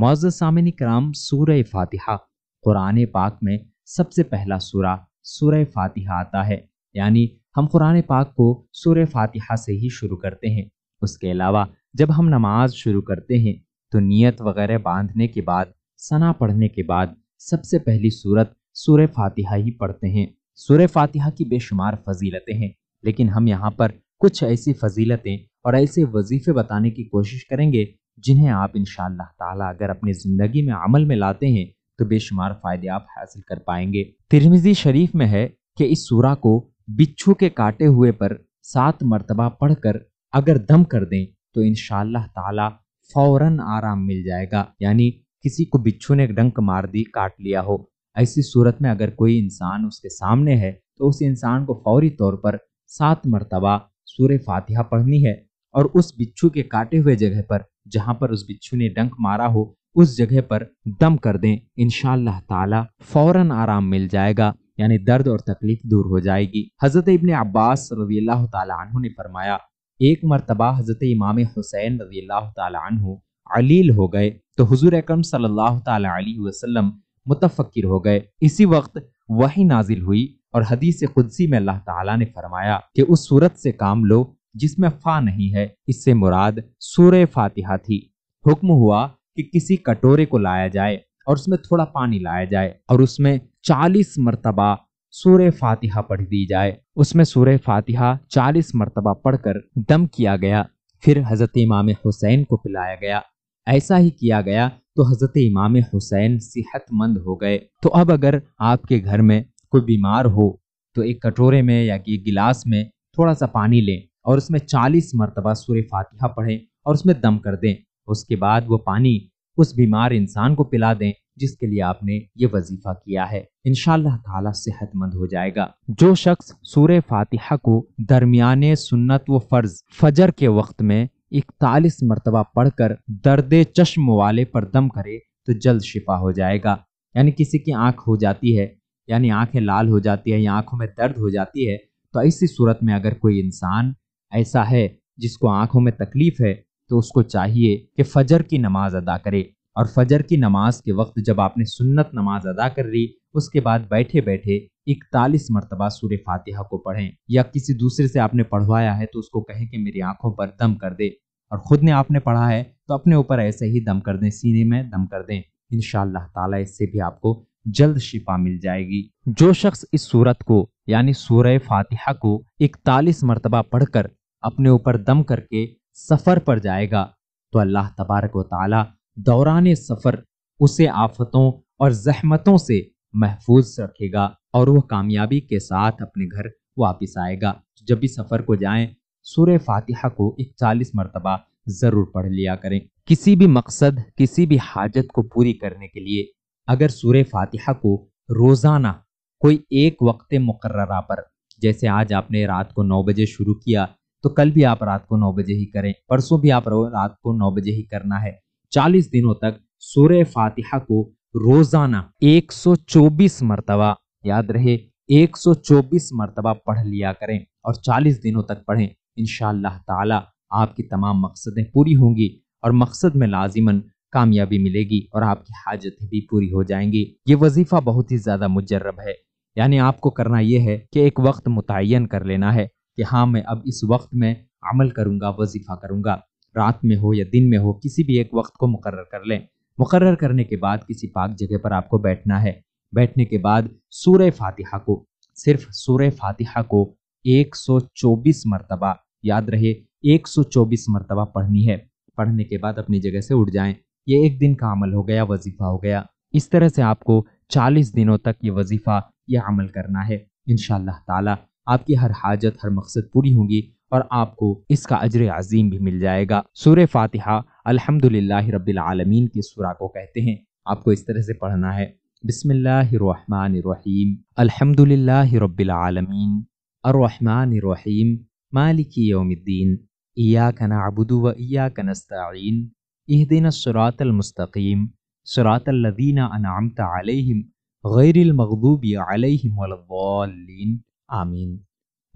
मौज़ सामिन कराम सूर फातिहा कुरान पाक में सबसे पहला सूरा सूर फातिहा आता है यानी हम कुरान पाक को सूर फातिहा से ही शुरू करते हैं उसके अलावा जब हम नमाज शुरू करते हैं तो नियत वगैरह बांधने के बाद सना पढ़ने के बाद सबसे पहली सूरत सूर फातिहा ही पढ़ते हैं सूर फातिहा की बेशुमार फजीलतें हैं लेकिन हम यहाँ पर कुछ ऐसी फजीलतें और ऐसे वजीफे बताने की कोशिश करेंगे जिन्हें आप इन ताला अगर अपनी ज़िंदगी में अमल में लाते हैं तो बेशुमार फ़ायदे आप हासिल कर पाएंगे तिरमिजी शरीफ में है कि इस सूरा को बिच्छू के काटे हुए पर सात मरतबा पढ़कर अगर दम कर दें तो इन ताला फौरन आराम मिल जाएगा यानी किसी को बिच्छू ने डंक मार दी काट लिया हो ऐसी सूरत में अगर कोई इंसान उसके सामने है तो उस इंसान को फौरी तौर पर सात मरतबा सूर फातिहा पढ़नी है और उस बिच्छू के काटे हुए जगह पर जहां पर उस बिच्छू ने डंक मारा हो उस जगह पर दम कर दें इनशाला ताला फौरन आराम मिल जाएगा यानी दर्द और तकलीफ दूर हो जाएगी हजरत इबन अब्बास रवी तन ने फरमाया एक मरतबा हजरत इमाम हुसैन रवी तु अलील हो गए तो हजूर अक्रम सल्लाम मुतफ़िर हो गए इसी वक्त वही नाजिल हुई और हदीस कुदसी में अल्लाह ताला ने फरमाया कि उस सूरत से काम लो जिसमें फा नहीं है इससे मुराद सूर्य फातिहा थी हुक्म हुआ कि किसी कटोरे को लाया जाए और उसमें थोड़ा पानी लाया जाए और उसमें चालीस मरतबा सूर्य फातिहा पढ़ दी जाए उसमें सूर्य फातिहा चालीस मरतबा पढ़कर दम किया गया फिर हज़रत इमाम हुसैन को पिलाया गया ऐसा ही किया गया तो हज़रत इमाम हुसैन सेहतमंद हो गए तो अब अगर आपके घर में कोई बीमार हो तो एक कटोरे में या कि गिलास में थोड़ा सा पानी लें और उसमें चालीस मरतबा सूर्य फातिहा पढ़ें और उसमें दम कर दें उसके बाद वो पानी उस बीमार इंसान को पिला दें जिसके लिए आपने ये वजीफा किया है इन ताला सेहतमंद हो जाएगा जो शख्स सूर्य फातिहा को दरमियाने सुन्नत व फर्ज फजर के वक्त में इकतालीस मरतबा पढ़कर दर्द चश्म वाले पर दम करे तो जल्द शिफा हो जाएगा यानी किसी की आंख हो जाती है यानी आंखें लाल हो जाती है या आंखों में दर्द हो जाती है तो ऐसी सूरत में अगर कोई इंसान ऐसा है जिसको आंखों में तकलीफ है तो उसको चाहिए कि फजर की नमाज अदा करे और फजर की नमाज के वक्त जब आपने सुन्नत नमाज अदा कर ली उसके बाद बैठे बैठे इकतालीस मरतबा सूर्य फातिहा को पढ़ें या किसी दूसरे से आपने पढ़वाया है तो उसको कहें कि मेरी आंखों पर दम कर दे और ख़ुद ने आपने पढ़ा है तो अपने ऊपर ऐसे ही दम कर दें सीने में दम कर दें इन ताला इससे भी आपको जल्द शिफा मिल जाएगी जो शख्स इस सूरत को यानी सूर्य फातिहा को इकतालीस मरतबा पढ़कर अपने ऊपर दम करके सफ़र पर जाएगा तो अल्लाह तबारक व दौरान सफ़र उसे आफतों और जहमतों से महफूज रखेगा और वह कामयाबी के साथ अपने घर वापस आएगा जब भी सफ़र को जाएं सूर्य फातिहा को इकतालीस मरतबा ज़रूर पढ़ लिया करें किसी भी मकसद किसी भी हाजत को पूरी करने के लिए अगर सूर्य फातिहा को रोज़ाना कोई एक वक्त मुकर्रा पर जैसे आज आपने रात को नौ बजे शुरू किया तो कल भी आप रात को नौ बजे ही करें परसों भी आप रात को नौ बजे ही करना है चालीस दिनों तक सूर्य फातिहा को रोजाना 124 मरतबा याद रहे 124 मरतबा पढ़ लिया करें और 40 दिनों तक पढ़ें इन ताला आपकी तमाम मकसदें पूरी होंगी और मकसद में लाजिमन कामयाबी मिलेगी और आपकी हाजतें भी पूरी हो जाएंगी ये वजीफ़ा बहुत ही ज़्यादा मुजरब है यानी आपको करना यह है कि एक वक्त मुतन कर लेना है कि हाँ मैं अब इस वक्त में अमल करूँगा वजीफ़ा करूँगा रात में हो या दिन में हो किसी भी एक वक्त को मुकर कर लें मुकर करने के बाद किसी पाक जगह पर आपको बैठना है बैठने के बाद सूर फातिहा को सिर्फ सूर फातिहा को 124 मरतबा याद रहे 124 मरतबा पढ़नी है पढ़ने के बाद अपनी जगह से उठ जाएं ये एक दिन का अमल हो गया वजीफ़ा हो गया इस तरह से आपको 40 दिनों तक ये वजीफ़ा यह अमल करना है इन आपकी हर हाजत हर मकसद पूरी होंगी और आपको इसका अजर अजीम भी मिल जाएगा सूर्य फातिहा रब्बिल रबालमीन की सूरा को कहते हैं आपको इस तरह से पढ़ना है बिसमीम अलहमदिल्ला रबालमीन अर्रहमानरहीम मालिकी यौमद्दीन इया कना अबुदु व इया सिरातल मुस्तकीम सिरातल सरातलमस्तकीम अनअमता अलैहिम गैरिल मग़दूबी अलैहिम वल्लिन आमीन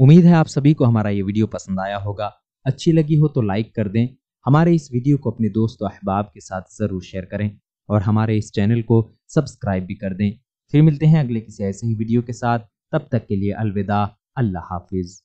उम्मीद है आप सभी को हमारा ये वीडियो पसंद आया होगा अच्छी लगी हो तो लाइक कर दें हमारे इस वीडियो को अपने दोस्त और अहबाब के साथ ज़रूर शेयर करें और हमारे इस चैनल को सब्सक्राइब भी कर दें फिर मिलते हैं अगले किसी ऐसे ही वीडियो के साथ तब तक के लिए अलविदा अल्लाह हाफिज़